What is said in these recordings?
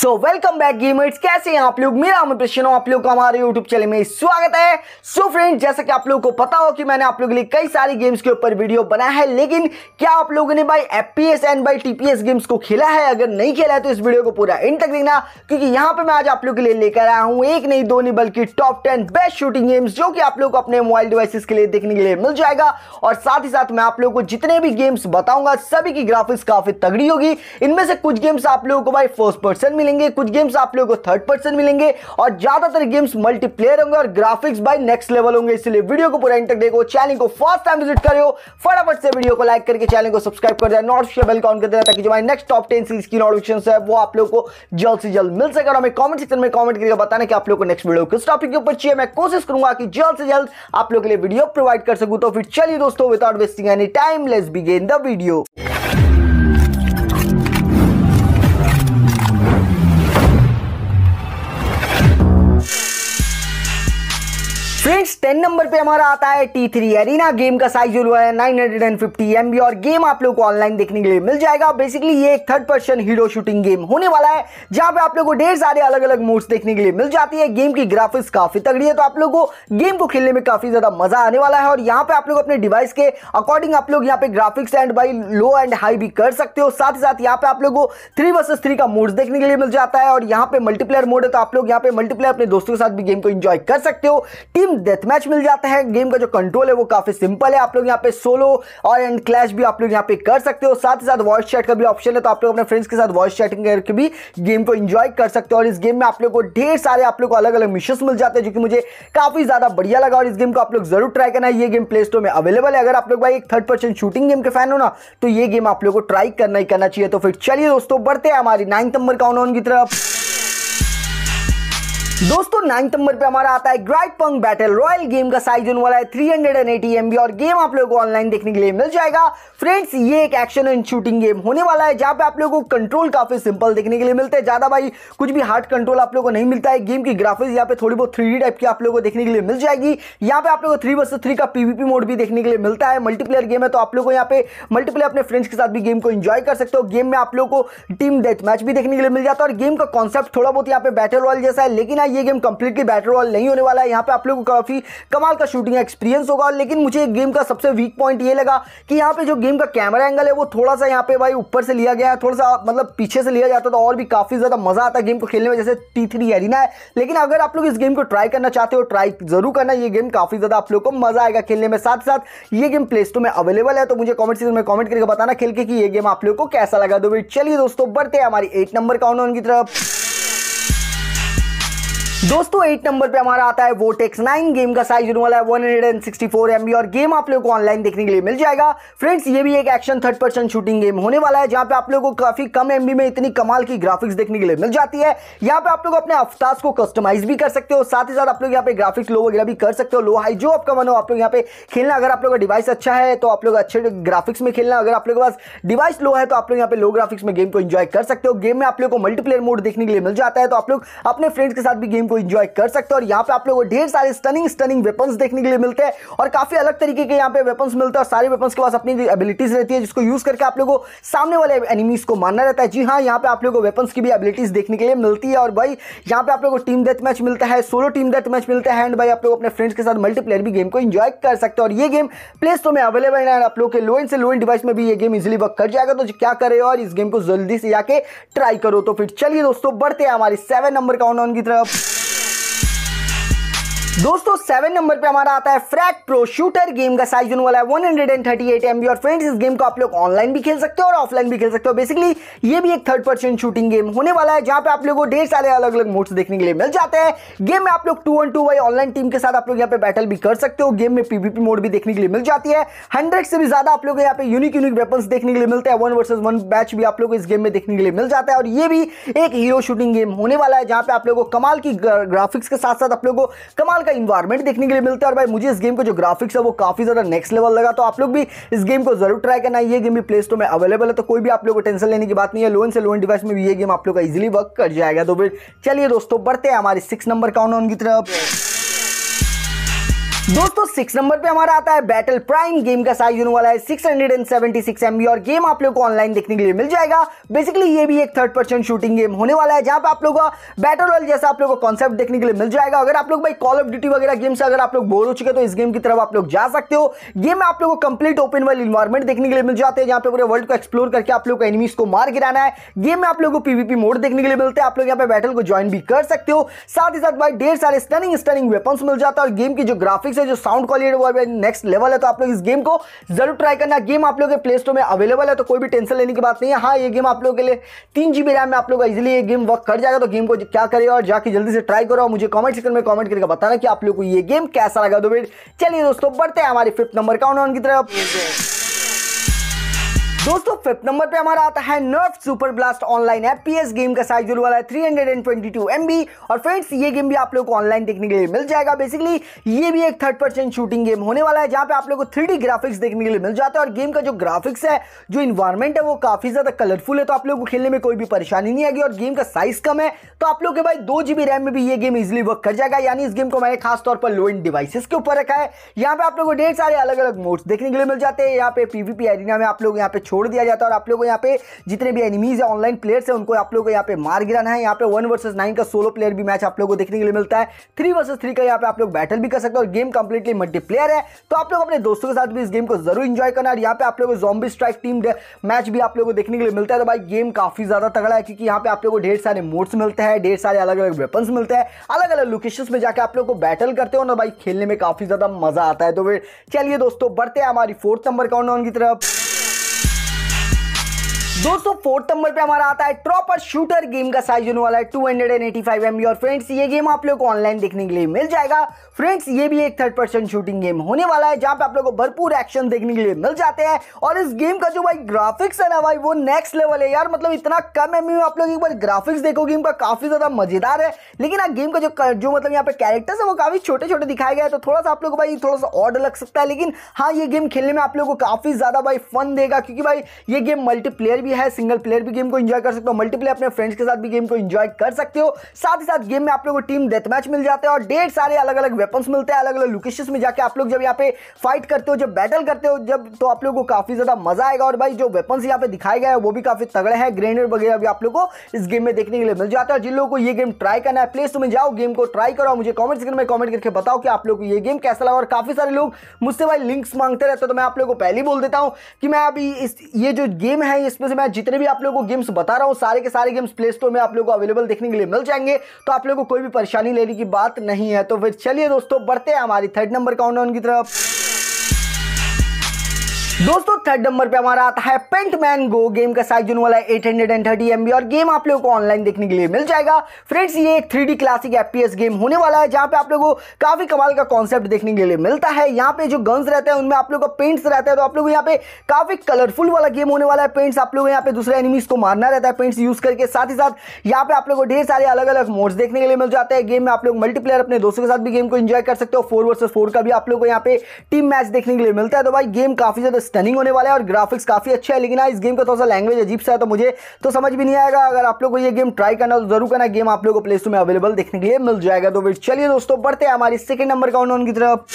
so welcome back gamers कैसे हैं आप लोग मेरा अमित प्रश्न आप लोग का हमारे यूट्यूब चैनल में स्वागत है सो फ्रेंड फ्रेंड्स जैसा कि आप लोगों को पता हो कि मैंने आप लोगों के लिए कई सारी गेम्स के ऊपर वीडियो बनाया है लेकिन क्या आप लोगों ने भाई एफ पी एस एंड बाई टीपीएस गेम्स को खेला है अगर नहीं खेला है तो इस वीडियो को पूरा इन तक देखना क्योंकि यहाँ पर मैं आज आप लोग के लिए लेकर आया हूँ एक नहीं दो नहीं बल्कि top ten best shooting games जो कि आप लोग को अपने मोबाइल डिवाइसेस के लिए देखने के लिए मिल जाएगा और साथ ही साथ मैं आप लोगों को जितने भी गेम्स बताऊंगा सभी की ग्राफिक्स काफी तगड़ी होगी इनमें से कुछ गेम्स आप लोगों को भाई फर्स्ट पर्सन मिले मिलेंगे कुछ गेम्स आप लोगों को थर्ड पर्सन मिलेंगे और ज्यादातर गेम्स मल्टीप्लेयर होंगे और ग्राफिक्स बाय नेक्स्ट लेवल होंगे इसलिए वीडियो को पूरा इंटर देखो चैनल को फर्स्ट टाइम विजिट करो फटाफट से वीडियो को लाइक करके चैनल को सब्सक्राइब कर दिया नोट शेयर बेलकाउन कर देना ताकि जो हमारे नेक्स्ट टॉप टेन सीरीज की नोटिफिकेशन है वो आप लोग को जल्द से जल्द मिल सके और हमें कॉमेंट सेक्शन में कॉमेंट करके बताने की आप लोग को नेक्स्ट वीडियो किस टॉपिक के ऊपर चाहिए मैं कोशिश करूंगा कि जल्द से जल्द आप लोग के लिए वीडियो प्रोवाइड कर सकूँ तो फिर चलिए दोस्तों without wasting any time let's begin the video ten number पे हमारा आता है टी थ्री एरिना गेम का साइज जो है nine hundred and fifty M B और गेम आप लोग को ऑनलाइन देखने के लिए मिल जाएगा बेसिकली ये एक third person hero shooting game होने वाला है जहां पे आप लोग को ढेर सारे अलग अलग मोड्स देखने के लिए मिल जाती है गेम की ग्राफिक्स काफी तगड़ी है तो आप लोग को गेम को खेलने में काफी ज्यादा मजा आने वाला है और यहाँ पे आप लोग अपने डिवाइस के अकॉर्डिंग आप लोग यहाँ पे graphics and by low end high भी कर सकते हो साथ ही साथ यहाँ पे आप लोग को थ्री वर्सेस थ्री का मोड देखने के लिए मिल जाता है और यहाँ पे मल्टीप्लेयर मोड है तो आप लोग यहाँ पे मल्टीप्लेयर अपने दोस्तों के साथ भी गेम को इंजॉय कर सकते हो टीम डेथ मैच मैच मिल जाता है गेम का जो कंट्रोल है वो काफी सिंपल है आप लोग यहाँ पे सोलो और एंड क्लैश भी आप लोग यहाँ पे कर सकते हो साथ ही साथ वॉइस चैट का भी ऑप्शन है तो आप लोग अपने फ्रेंड्स के साथ वॉइस चैटिंग करके भी गेम को इंजॉय कर सकते हो और इस गेम में आप लोग को ढेर सारे आप लोग को अलग अलग मिशन मिल जाते हैं जो कि मुझे काफी ज्यादा बढ़िया लगा और इस गेम को आप लोग जरूर ट्राई करना ये गेम प्ले स्टोर में अवेलेबल है अगर आप लोग भाई एक थर्ड पर्सन शूटिंग गेम के फैन हो ना तो ये गेम आप लोग को ट्राई करना ही करना चाहिए तो फिर चलिए दोस्तों बढ़ते हैं हमारी नाइन्थ नंबर का काउंट की तरफ दोस्तों नाइन्थ नंबर पे हमारा आता है ग्राइड पंग बैटल रॉयल गेम का साइज होने वाला है 380 एमबी और गेम आप लोगों को ऑनलाइन देखने के लिए मिल जाएगा फ्रेंड्स ये एक एक्शन एंड शूटिंग गेम होने वाला है जहाँ पे आप लोगों को कंट्रोल काफी सिंपल देखने के लिए मिलते हैं ज्यादा भाई कुछ भी हार्ड कंट्रोल आप लोगों को नहीं मिलता है गेम की ग्राफिक्स यहाँ पे थोड़ी बहुत थ्री टाइप की आप लोगों को देखने के लिए मिल जाएगी यहाँ पे आप लोगों को थ्री बस थ्री का पीवीपी मोड भी देखने के लिए मिलता है मल्टीप्लेयर गेम है तो आप लोग को यहाँ पे मल्टीप्लेयर अपने फ्रेंड्स के साथ भी गेम को इंजॉय कर सकते हो गेम में आप लोग को टीम डेथ मैच भी देखने के लिए मिल जाता है और गेम का कॉन्सेप्ट थोड़ा बहुत यहाँ पे बैटल वॉल जैसा है लेकिन हाँ, ये गेम कंप्लीटली बैटल वॉल नहीं होने वाला है यहाँ पे आप लोग को काफी कमाल का शूटिंग एक्सपीरियंस होगा लेकिन मुझे गेम का सबसे वीक पॉइंट ये लगा कि यहाँ पे जो गेम फिल्म का कैमरा एंगल है वो थोड़ा सा यहाँ पे भाई ऊपर से लिया गया है थोड़ा सा मतलब पीछे से लिया जाता तो और भी काफ़ी ज़्यादा मज़ा आता गेम को खेलने में जैसे टी थ्री एरिना है लेकिन अगर आप लोग इस गेम को ट्राई करना चाहते हो ट्राई जरूर करना ये गेम काफ़ी ज़्यादा आप लोग को मज़ा आएगा खेलने में साथ साथ ये गेम प्ले स्टोर में अवेलेबल है तो मुझे कॉमेंट सेक्शन में कॉमेंट करके बताना खेल के कि ये गेम आप लोग को कैसा लगा दो तो चलिए दोस्तों बढ़ते हैं हमारी एट नंबर का उन्होंने की तरफ दोस्तों एट नंबर पे हमारा आता है वोटेक्स नाइन गेम का साइज होने वाला है 164 एमबी और गेम आप लोगों को ऑनलाइन देखने के लिए मिल जाएगा फ्रेंड्स ये भी एक action third person shooting game होने वाला है जहां पे आप लोगों को काफी कम एमबी में इतनी कमाल की ग्राफिक्स देखने के लिए मिल जाती है यहाँ पे आप लोग अपने अफ्ताज को कस्टमाइज भी कर सकते हो साथ ही साथ आप लोग यहाँ पे ग्राफिक्स लो वगैरह भी कर सकते हो लो हाई जो आपका मन हो आप लोग यहाँ पे खेलना अगर आप लोग का डिवाइस अच्छा है तो आप लोग अच्छे ग्राफिक्स में खेलना अगर आप लोग के पास डिवाइस लो है तो आप लोग यहाँ पे लो ग्राफिक्स में गेम को एंजॉय कर सकते हो गेम में आप लोग को मल्टीप्लेयर मोड देखने के लिए मिल जाता है तो आप लोग अपने फ्रेंड्स के साथ भी गेम को इंजॉय कर सकते हो और यहाँ पे आप लोगों को ढेर सारे स्टनिंग स्टनिंग वेपन्स देखने के लिए मिलते हैं और काफी अलग तरीके के यहाँ पे वेपन्स मिलते हैं और सारे वेपन्स के पास अपनी एबिलिटीज रहती है जिसको यूज करके आप लोगों को सामने वाले एनिमीज को मारना रहता है जी हाँ यहाँ पे आप लोगों को वेपन्स की भी एबिलिटीज देखने के लिए मिलती है और भाई यहाँ पे आप लोगों को टीम डेथ मैच मिलता है सोलो टीम डेथ मैच मिलता है एंड भाई आप लोग अपने फ्रेंड्स के साथ मल्टीप्लेयर भी गेम को इंजॉय कर सकते हो और ये गेम प्ले स्टोर में अवेलेबल है आप लोग के लो एंड से लो एंड डिवाइस में भी ये गेम इजिली वर्क कर जाएगा तो क्या करे और इस गेम को जल्दी से जाके ट्राई करो तो फिर चलिए दोस्तों बढ़ते हैं हमारी सेवन नंबर काउंट की तरफ दोस्तों सेवन नंबर पे हमारा आता है फ्रैक प्रो शूटर गेम का साइज होने वाला है 138 एमबी और फ्रेंड्स इस गेम को आप लोग ऑनलाइन भी खेल सकते हो और ऑफलाइन भी खेल सकते हो बेसिकली ये भी एक थर्ड पर्सन शूटिंग गेम होने वाला है जहां पे आप लोग को ढेर सारे अलग अलग मोड्स देखने के लिए मिल जाते हैं गेम में आप लोग two one two Y online team के साथ आप लोग यहाँ पे बैटल भी कर सकते हो गेम में पीवीपी मोड भी देखने के लिए मिल जाती है हंड्रेड से भी ज्यादा आप लोग यहाँ पे यूनिक यूनिक वेपन देखने के लिए मिलते हैं वन वर्सेज वन मैच भी आप लोग इस गेम में देखने के लिए मिल जाता है और ये भी एक हीरो शूटिंग गेम होने वाला है जहाँ पे आप लोगों को कमाल की ग्राफिक्स के साथ साथ आप लोग को कमाल कमाल का इन्वायरमेंट देखने के लिए मिलता है और भाई मुझे इस गेम का जो ग्राफिक्स है वो काफ़ी ज़्यादा नेक्स्ट लेवल लगा तो आप लोग भी इस गेम को जरूर ट्राई करना ये गेम भी प्ले स्टोर में अवेलेबल है तो कोई भी आप लोग को टेंशन लेने की बात नहीं है लोन से लोन डिवाइस में भी ये गेम आप लोग का इजिली वर्क कर जाएगा तो फिर चलिए दोस्तों बढ़ते हैं हमारे सिक्स नंबर काउंट की तरफ दोस्तों सिक्स नंबर पे हमारा आता है बैटल प्राइम गेम का साइज होने वाला है 676 एमबी और गेम आप लोग को ऑनलाइन देखने के लिए मिल जाएगा बेसिकली ये भी एक थर्ड पर्सन शूटिंग गेम होने वाला है जहां पे आप लोग बैटल रॉयल जैसा आप लोगों को कॉन्सेप्ट देखने के लिए मिल जाएगा अगर आप लोग भाई कॉल ऑफ ड्यूटी वगैरह गेम से अगर आप लोग बोर हो चुके तो इस गेम की तरफ आप लोग जा सकते हो गेम में आप लोग को कंप्लीट ओपन वाली इन्वायरमेंट देखने के लिए मिल जाते हैं जहाँ पे पूरे वर्ल्ड को एक्सप्लोर करके आप लोग को एनिमीज को मार गिराना है गेम में आप लोग को पीवीपी मोड देखने के लिए मिलते हैं आप लोग यहाँ पे बैटल को ज्वाइन भी कर सकते हो साथ ही साथ भाई ढेर सारे स्टनिंग स्टनिंग वेपन्स मिल जाता है और गेम की जो ग्राफिक्स से जो साउंड क्वालिटी है वो नेक्स्ट लेवल है तो आप लोग इस गेम को जरूर ट्राई करना गेम आप लोग के प्ले स्टोर में अवेलेबल है तो कोई भी टेंशन लेने की बात नहीं है हाँ ये गेम आप लोगों के लिए तीन जी रैम में आप लोग इजिली ये गेम वर्क कर जाएगा तो गेम को क्या करेगा और जाके जल्दी से ट्राई करो और मुझे कॉमेंट सेक्शन में कॉमेंट करके बताना कि आप लोग को ये गेम कैसा लगा दो तो चलिए दोस्तों बढ़ते हैं हमारे फिफ्थ नंबर का उन्होंने की तरफ दोस्तों फिफ्थ नंबर पे हमारा आता है nerf super blast online s game का साइज वाला है 322 एमबी और फ्रेंड्स ये गेम भी आप लोग को ऑनलाइन देखने के लिए मिल जाएगा बेसिकली ये भी एक थर्ड पर्सन शूटिंग गेम होने वाला है जहां पे आप लोग को थ्री ग्राफिक्स देखने के लिए मिल जाता है और गेम का जो ग्राफिक्स है जो इन्वायरमेंट है वो काफी ज्यादा कलरफुल है तो आप लोग को खेलने में कोई भी परेशानी नहीं आएगी और गेम का साइज कम है तो आप लोग के भाई दो जीबी रैम में भी ये गेम इजिली वर्क कर जाएगा यानी इस गेम को मैंने खासतौर पर लो इन डिवाइसेस के ऊपर रखा है यहाँ पे आप लोग को ढेर सारे अलग अलग मोड्स देखने के लिए मिल जाते हैं यहाँ पे पीवीपी एरिया में आप लोग यहाँ पे छोड़ दिया जाता है और आप लोगों को यहाँ पे जितने भी एनिमीज है ऑनलाइन प्लेयर्स है उनको आप लोगों को यहाँ पे मार गिराना है यहाँ पे वन वर्सेज नाइन का सोलो प्लेयर भी मैच आप लोग को देखने के लिए मिलता है थ्री वर्सेज थ्री का यहाँ पे आप लोग बैटल भी कर सकते हैं और गेम कंप्लीटली मल्टीप्लेयर है तो आप लोग अपने दोस्तों के साथ भी इस गेम को जरूर इंजॉय करना और यहाँ पे आप लोग को जॉम्बी स्ट्राइक टीम मैच भी आप लोग को देखने के लिए मिलता है तो भाई गेम काफी ज्यादा तगड़ा है क्योंकि यहाँ पे आप लोगों को ढेर सारे मोड्स मिलते हैं ढेर सारे अलग अलग वेपन्स मिलते हैं अलग अलग लोकेशन में जाकर आप लोग को बैटल करते हो ना भाई खेलने में काफी ज्यादा मजा आता है तो फिर चलिए दोस्तों बढ़ते हैं हमारी फोर्थ नंबर काउंट की तरफ दोस्तों फोर्थ नंबर पे हमारा आता है ट्रॉपर शूटर गेम का साइज होने वाला है 285 एमबी और फ्रेंड्स ये गेम आप लोग को ऑनलाइन देखने के लिए मिल जाएगा फ्रेंड्स ये भी एक थर्ड पर्सन शूटिंग गेम होने वाला है जहां पे आप लोग को भरपूर एक्शन देखने के लिए मिल जाते हैं और इस गेम का जो भाई ग्राफिक्स है ना भाई वो नेक्स्ट लेवल है यार मतलब इतना कम एम में आप लोग एक बार ग्राफिक्स देखोगे का काफी ज्यादा मजेदार है लेकिन गेम हाँ, का जो जो मतलब यहाँ पे कैरेक्टर्स है वो काफी छोटे छोटे दिखाए गए तो थोड़ा सा आप लोग को भाई थोड़ा सा ऑर्डर लग सकता है लेकिन हाँ ये गेम खेलने में आप लोग को काफी ज्यादा भाई फन देगा क्योंकि भाई ये गेम मल्टीप्लेयर भी भी है सिंगल प्लेयर भी गेम को इंजॉय कर सकते हो मल्टीप्लेयर अपने फ्रेंड्स के साथ भी गेम को इंजॉय कर सकते हो साथ ही साथ गेम में आप लोग को टीम डेथ मैच मिल जाते हैं और ढेर सारे अलग अलग वेपन्स मिलते हैं अलग अलग लोकेशन में जाकर आप लोग जब यहाँ पे फाइट करते हो जब बैटल करते हो जब तो आप लोग को काफी ज्यादा मजा आएगा और भाई जो वेपन्स यहाँ पे दिखाए गए वो भी काफी तगड़े हैं ग्रेनेड वगैरह भी आप लोग को इस गेम में देखने के लिए मिल जाता है जिन लोगों को ये गेम ट्राई करना है प्लेस में जाओ गेम को ट्राई करो मुझे कॉमेंट सेक्शन में कॉमेंट करके बताओ कि आप लोग को ये गेम कैसा लगा और काफी सारे लोग मुझसे भाई लिंक्स मांगते रहते तो मैं आप लोग को पहले बोल देता हूँ कि मैं अभी इस ये जो गेम है इसमें से मैं जितने भी आप लोगों को गेम्स बता रहा हूँ सारे के सारे गेम्स प्ले स्टोर में आप लोगों को अवेलेबल देखने के लिए मिल जाएंगे तो आप लोगों को कोई भी परेशानी लेने की बात नहीं है तो फिर चलिए दोस्तों बढ़ते हैं हमारी थर्ड नंबर ऑनलाइन की तरफ दोस्तों थर्ड नंबर पे हमारा आता है पेंटमैन गो गेम का साइज होने वाला है एम एमबी और गेम आप लोगों को ऑनलाइन देखने के लिए मिल जाएगा फ्रेंड्स ये एक थ्री क्लासिक एफपीएस गेम होने वाला है जहाँ पे आप लोगों को काफी कमाल का कॉन्सेप्ट देखने के लिए मिलता है यहाँ पे जो गन्स रहते हैं उनमें आप लोग को पेंट्स रहता है तो आप लोग यहाँ पे काफी कलरफुल वाला गेम होने वाला है पेंट्स आप को यहाँ पे दूसरे एनिमीज को मारना रहता है पेंट्स यूज करके साथ ही साथ यहाँ पे आप लोग को ढेर सारे अलग अलग मोड्स देखने के लिए मिल जाते हैं गेम में आप लोग मल्टीप्लेयर अपने दोस्तों के साथ भी गेम को इंजॉय कर सकते हो फोर वर्सेस फोर का भी आप लोग को यहाँ पे टीम मैच देखने के लिए मिलता है तो भाई गेम काफी ज्यादा स्टनिंग होने वाला है और ग्राफिक्स काफ़ी अच्छा है लेकिन हाँ, इस गेम का थोड़ा सा लैंग्वेज अजीब सा है तो मुझे तो समझ भी नहीं आएगा अगर आप लोग को ये गेम ट्राई करना तो जरूर करना गेम आप लोग को प्ले स्टोर में अवेलेबल देखने के लिए मिल जाएगा तो फिर चलिए दोस्तों बढ़ते हैं हमारी सेकंड नंबर का उन्होंने की तरफ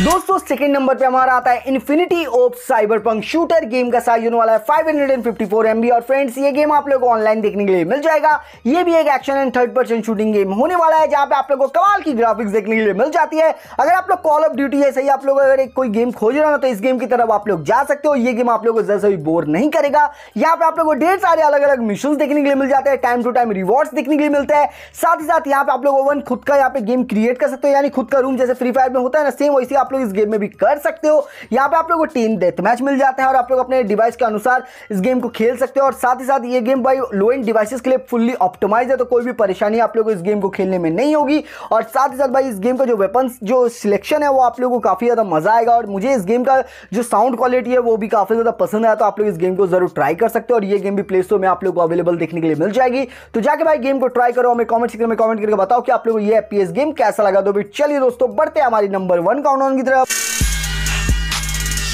दोस्तों सेकंड नंबर पे हमारा आता है infinity op cyberpunk shooter game का साइज होने वाला है 554 बी और फ्रेंड्स ये गेम आप लोग ऑनलाइन देखने के लिए मिल जाएगा ये भी एक action and third person shooting game होने वाला है जहाँ पे आप लोग को कमाल की ग्राफिक्स देखने के लिए मिल जाती है अगर आप लोग कॉल ऑफ ड्यूटी जैसे ही आप लोग अगर एक कोई गेम खोज रहे हो तो इस गेम की तरफ आप लोग जा सकते हो ये गेम आप लोग को जैसे भी बोर नहीं करेगा यहाँ पे आप लोग को ढेर सारे अलग अलग मिशन देखने के लिए मिल जाते हैं टाइम टू टाइम रिवॉर्ड्स देखने के लिए मिलते हैं साथ ही साथ यहाँ पे आप लोग ओवन खुद का यहाँ पे गेम क्रिएट कर सकते हो यानी खुद का रूम जैसे फ्री फायर में होता है ना सेम वैसे आप आप लोग इस गेम में भी कर सकते हो यहाँ पे आप लोग को टीम डेथ मैच मिल जाता है और आप लोग अपने डिवाइस के अनुसार इस गेम को खेल सकते हो और साथ ही साथ ये game by low end devices के लिए फुल्ली ऑप्टोमाइज है तो कोई भी परेशानी आप लोग को इस गेम को खेलने में नहीं होगी और साथ ही साथ भाई इस गेम का जो वेपन जो सिलेक्शन है वो आप लोग को काफ़ी ज़्यादा मज़ा आएगा और मुझे इस गेम का जो साउंड क्वालिटी है वो भी काफ़ी ज़्यादा पसंद आया तो आप लोग इस गेम को जरूर ट्राई कर सकते हो और ये गेम भी प्ले स्टोर में आप लोग को अवेलेबल देखने के लिए मिल जाएगी तो जाके भाई गेम को ट्राई करो हमें कॉमेंट सेक्शन में कॉमेंट करके बताओ कि आप लोग ये पी गेम कैसा लगा दो तो चलिए दोस्तों बढ़ते हमारी नंबर वन काउंट की तरफ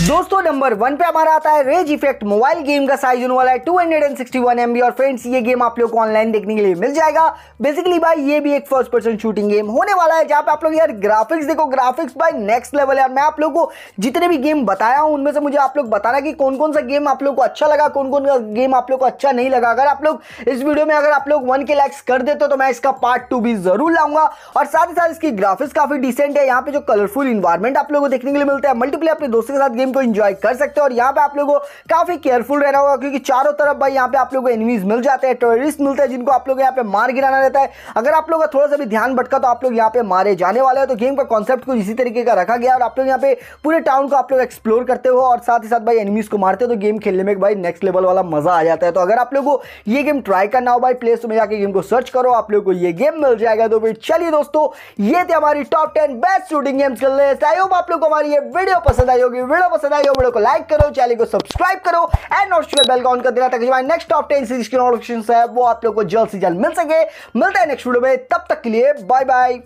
दोस्तों नंबर वन पे हमारा आता है रेज इफेक्ट मोबाइल गेम का साइज होने वाला है 261 एमबी और फ्रेंड्स ये गेम आप लोग को ऑनलाइन देखने के लिए मिल जाएगा बेसिकली भाई ये भी एक फर्स्ट पर्सन शूटिंग गेम होने वाला है जहां पे आप लोग यार ग्राफिक्स देखो ग्राफिक्स भाई नेक्स्ट लेवल है मैं आप लोग को जितने भी गेम बताया हूं उनमें से मुझे आप लोग बताना कि कौन कौन सा गेम आप लोग को अच्छा लगा कौन कौन सा गेम आप लोग को अच्छा नहीं लगा अगर आप लोग इस वीडियो में अगर आप लोग वन के लैक्स कर देते तो मैं इसका पार्ट टू भी जरूर लाऊंगा और साथ ही साथ इसकी ग्राफिक्स काफी डिसेंट है यहाँ पे जो कलरफुल इन्वायरमेंट आप लोग को देखने के लिए मिलता है मल्टीप्ले अपने दोस्तों के साथ गेम को इंजॉय कर सकते हो और यहाँ पे आप लोगों को काफ़ी केयरफुल रहना होगा क्योंकि चारों तरफ भाई यहाँ पे आप लोगों को एनिमीज मिल जाते हैं टेररिस्ट मिलते हैं जिनको आप लोग यहाँ पे मार गिराना रहता है अगर आप लोग का थोड़ा सा भी ध्यान भटका तो आप लोग यहाँ पे मारे जाने वाले हैं तो गेम का कॉन्सेप्ट कुछ इसी तरीके का रखा गया और आप लोग यहाँ पे पूरे टाउन को आप लोग एक्सप्लोर करते हो और साथ ही साथ भाई एनिमीज को मारते हो तो गेम खेलने में भाई नेक्स्ट लेवल वाला मज़ा आ जाता है तो अगर आप लोग को ये गेम ट्राई करना हो भाई प्ले स्टोर में जाकर गेम को सर्च करो आप लोग को ये गेम मिल जाएगा तो भाई चलिए दोस्तों ये थे हमारी top ten best shooting games की लिस्ट आई होप आप लोग को हमारी ये वीडियो पसंद आई होगी वीडियो पसंद आई हो वीडियो को लाइक करो चैनल को सब्सक्राइब करो एंड नोट बेल का ऑन कर देना ताकि हमारे नेक्स्ट टॉप टेन सीरीज की नोटिफिकेशन है वो आप लोग को जल्द से जल्द मिल सके मिलते हैं नेक्स्ट वीडियो में तब तक के लिए बाय बाय